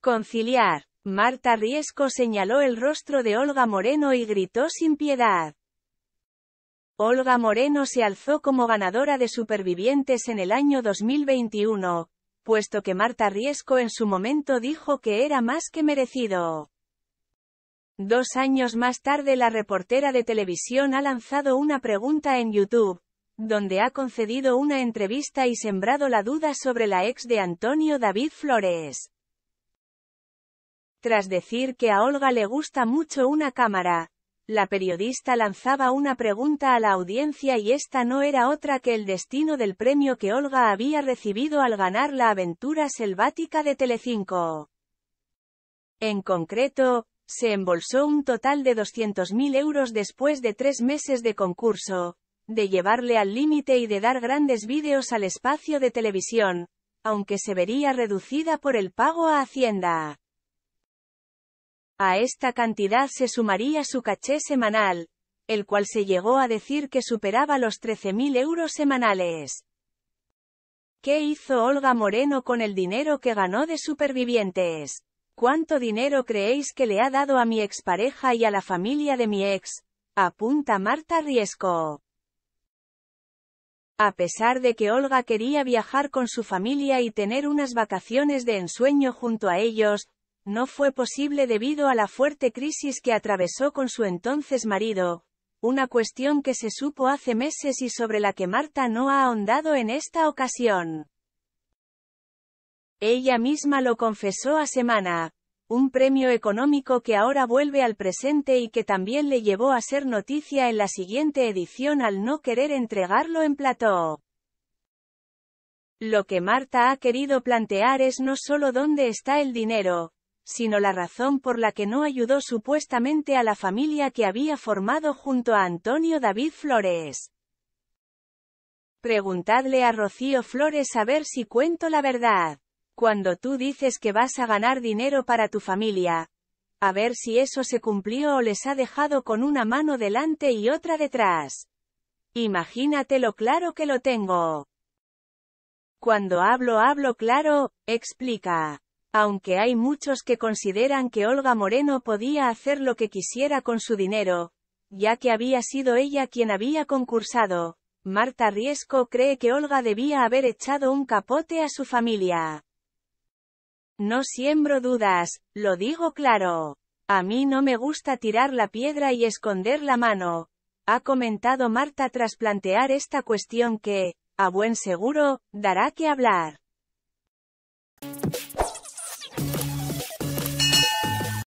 Conciliar. Marta Riesco señaló el rostro de Olga Moreno y gritó sin piedad. Olga Moreno se alzó como ganadora de Supervivientes en el año 2021, puesto que Marta Riesco en su momento dijo que era más que merecido. Dos años más tarde la reportera de televisión ha lanzado una pregunta en YouTube, donde ha concedido una entrevista y sembrado la duda sobre la ex de Antonio David Flores. Tras decir que a Olga le gusta mucho una cámara, la periodista lanzaba una pregunta a la audiencia y esta no era otra que el destino del premio que Olga había recibido al ganar la aventura selvática de Telecinco. En concreto, se embolsó un total de 200.000 euros después de tres meses de concurso, de llevarle al límite y de dar grandes vídeos al espacio de televisión, aunque se vería reducida por el pago a Hacienda. A esta cantidad se sumaría su caché semanal, el cual se llegó a decir que superaba los 13.000 euros semanales. ¿Qué hizo Olga Moreno con el dinero que ganó de supervivientes? ¿Cuánto dinero creéis que le ha dado a mi expareja y a la familia de mi ex? Apunta Marta Riesco. A pesar de que Olga quería viajar con su familia y tener unas vacaciones de ensueño junto a ellos, no fue posible debido a la fuerte crisis que atravesó con su entonces marido, una cuestión que se supo hace meses y sobre la que Marta no ha ahondado en esta ocasión. Ella misma lo confesó a Semana, un premio económico que ahora vuelve al presente y que también le llevó a ser noticia en la siguiente edición al no querer entregarlo en plató. Lo que Marta ha querido plantear es no solo dónde está el dinero, sino la razón por la que no ayudó supuestamente a la familia que había formado junto a Antonio David Flores. Preguntadle a Rocío Flores a ver si cuento la verdad. Cuando tú dices que vas a ganar dinero para tu familia. A ver si eso se cumplió o les ha dejado con una mano delante y otra detrás. Imagínate lo claro que lo tengo. Cuando hablo hablo claro, explica. Aunque hay muchos que consideran que Olga Moreno podía hacer lo que quisiera con su dinero, ya que había sido ella quien había concursado, Marta Riesco cree que Olga debía haber echado un capote a su familia. No siembro dudas, lo digo claro. A mí no me gusta tirar la piedra y esconder la mano. Ha comentado Marta tras plantear esta cuestión que, a buen seguro, dará que hablar.